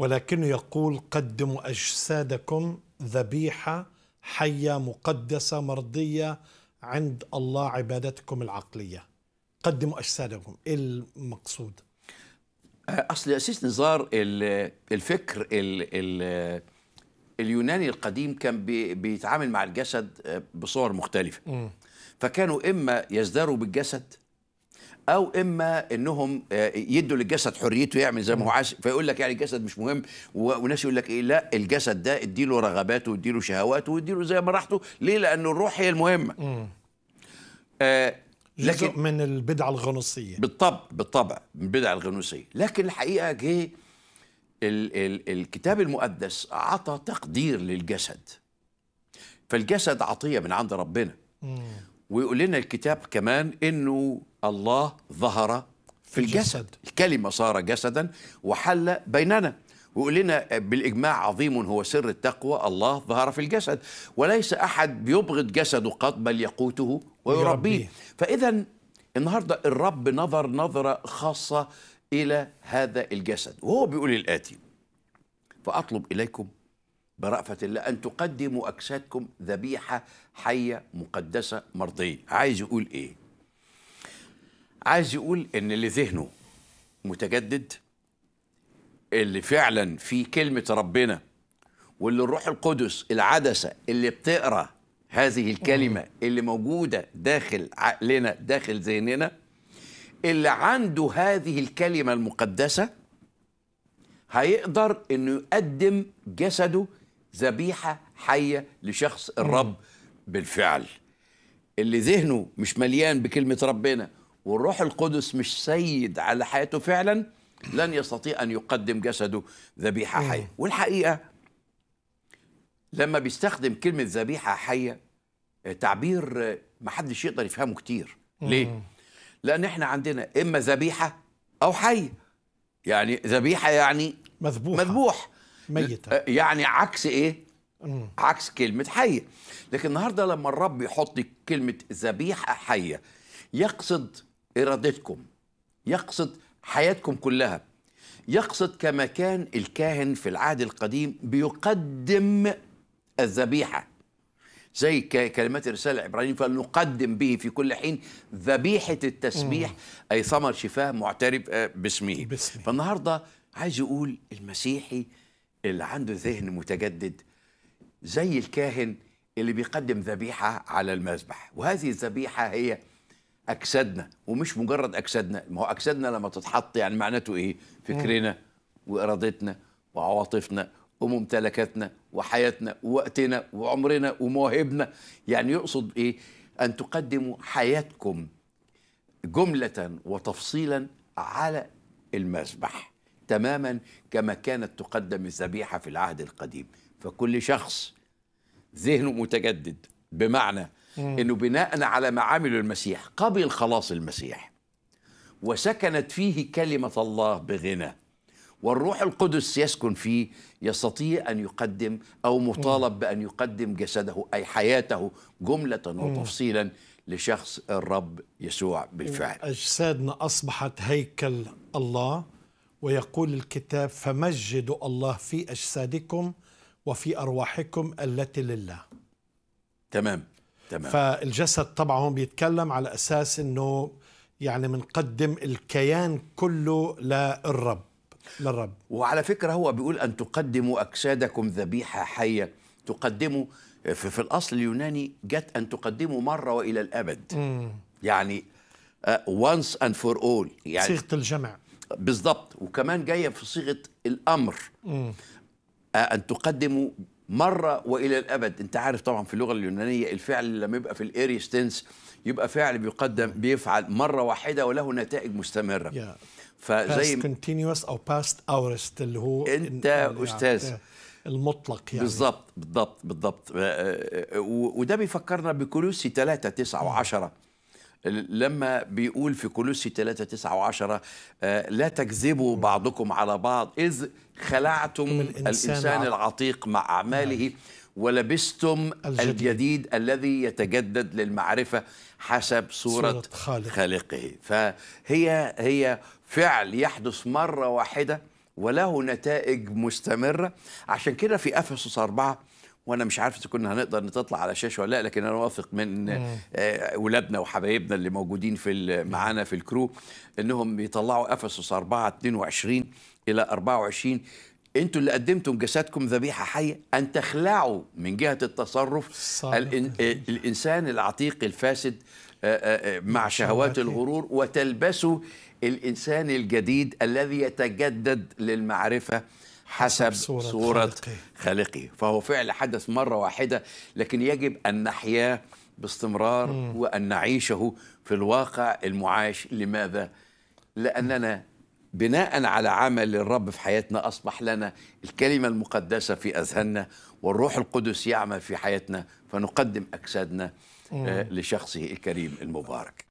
ولكنه يقول قدموا أجسادكم ذبيحة حية مقدسة مرضية عند الله عبادتكم العقلية قدموا أجسادكم إيه المقصود أصل أسيس نزار الفكر اليوناني القديم كان بيتعامل مع الجسد بصور مختلفة م. فكانوا إما يزدروا بالجسد او اما انهم آه، يدوا للجسد حريته يعمل زي ما هو عايز فيقول لك يعني الجسد مش مهم وناس يقول لك ايه لا الجسد ده اديله رغباته واديله شهواته واديله زي ما راحته ليه لان الروح هي المهمه آه لكن من البدعه الغنوصيه بالطبع بالطبع من البدعه الغنوصيه لكن الحقيقه جه ال ال الكتاب المقدس عطى تقدير للجسد فالجسد عطيه من عند ربنا مم. ويقول لنا الكتاب كمان انه الله ظهر في الجسد الكلمة صار جسدا وحل بيننا ويقول لنا بالإجماع عظيم هو سر التقوى الله ظهر في الجسد وليس أحد بيبغض جسده قط بل يقوته ويربيه فإذا النهاردة الرب نظر نظرة خاصة إلى هذا الجسد وهو بيقول الآتي فأطلب إليكم برأفة الله أن تقدموا أجسادكم ذبيحة حية مقدسة مرضية عايز يقول إيه عايز يقول ان اللي ذهنه متجدد اللي فعلا في كلمه ربنا واللي الروح القدس العدسه اللي بتقرا هذه الكلمه اللي موجوده داخل عقلنا داخل ذهننا اللي عنده هذه الكلمه المقدسه هيقدر انه يقدم جسده ذبيحه حيه لشخص الرب بالفعل اللي ذهنه مش مليان بكلمه ربنا والروح القدس مش سيد على حياته فعلا لن يستطيع أن يقدم جسده ذبيحة حية والحقيقة لما بيستخدم كلمة ذبيحة حية آه، تعبير آه، ما حدش يقدر يفهمه كتير ليه؟ لأن احنا عندنا إما ذبيحة أو حية يعني ذبيحة يعني مذبوح مذبوح ميتة آه، يعني عكس إيه؟ مم. عكس كلمة حية لكن النهاردة لما الرب يحط كلمة ذبيحة حية يقصد إرادتكم يقصد حياتكم كلها يقصد كما كان الكاهن في العهد القديم بيقدم الذبيحة زي كلمات الرسالة العبرانيين فلنقدم به في كل حين ذبيحة التسبيح أي ثمر شفاه معترف آه، باسمه فالنهاردة عايز يقول المسيحي اللي عنده ذهن متجدد زي الكاهن اللي بيقدم ذبيحة على المذبح وهذه الذبيحة هي اجسادنا ومش مجرد اجسادنا ما هو اجسادنا لما تتحط يعني معناته ايه فكرنا وارادتنا وعواطفنا وممتلكاتنا وحياتنا ووقتنا وعمرنا ومواهبنا يعني يقصد ايه ان تقدموا حياتكم جمله وتفصيلا على المذبح تماما كما كانت تقدم الذبيحه في العهد القديم فكل شخص ذهنه متجدد بمعنى انه بناء على معامل المسيح قبل خلاص المسيح وسكنت فيه كلمه الله بغنى والروح القدس يسكن فيه يستطيع ان يقدم او مطالب بان يقدم جسده اي حياته جمله وتفصيلا لشخص الرب يسوع بالفعل اجسادنا اصبحت هيكل الله ويقول الكتاب فمجدوا الله في اجسادكم وفي ارواحكم التي لله تمام تمام. فالجسد طبعا هون بيتكلم على أساس أنه يعني بنقدم الكيان كله للرب للرب وعلى فكرة هو بيقول أن تقدموا أجسادكم ذبيحة حية تقدموا في, في الأصل اليوناني جت أن تقدموا مرة وإلى الأبد مم. يعني وانس اند فور اول يعني صيغه الجمع بالضبط وكمان جايه في صيغه الامر مم. آه، ان تقدموا مره والى الابد انت عارف طبعا في اللغه اليونانيه الفعل لما يبقى في الايريستنس يبقى فعل بيقدم بيفعل مره واحده وله نتائج مستمره yeah. فزي كونتينوس او past اورست اللي هو انت استاذ يعني المطلق يعني بالضبط بالضبط بالضبط آه، آه، آه، وده بيفكرنا بكولوسي 3 9 و10 لما بيقول في كولوسي 3 9 و10 لا تكذبوا بعضكم على بعض إذ خلعتم الإنسان الإنسان العتيق مع أعماله نعم. ولبستم الجديد. الجديد الذي يتجدد للمعرفة حسب صورة, صورة خالق. خالقه فهي هي فعل يحدث مرة واحدة وله نتائج مستمرة عشان كده في أفسس 4 وانا مش عارف اذا كنا هنقدر نطلع على الشاشه ولا لا لكن انا واثق من اولادنا آه، وحبايبنا اللي موجودين في معانا في الكرو انهم بيطلعوا افسس 4 22 الى 24 انتوا اللي قدمتم جسدكم ذبيحه حيه ان تخلعوا من جهه التصرف الان آه، الانسان العتيق الفاسد آه، مع شهوات الغرور وتلبسوا الانسان الجديد الذي يتجدد للمعرفه حسب صورة, صورة خالقه فهو فعل حدث مرة واحدة لكن يجب أن نحياه باستمرار مم. وأن نعيشه في الواقع المعاش لماذا؟ لأننا بناء على عمل الرب في حياتنا أصبح لنا الكلمة المقدسة في أذهاننا والروح القدس يعمل في حياتنا فنقدم أجسادنا آه، مم. لشخصه الكريم المبارك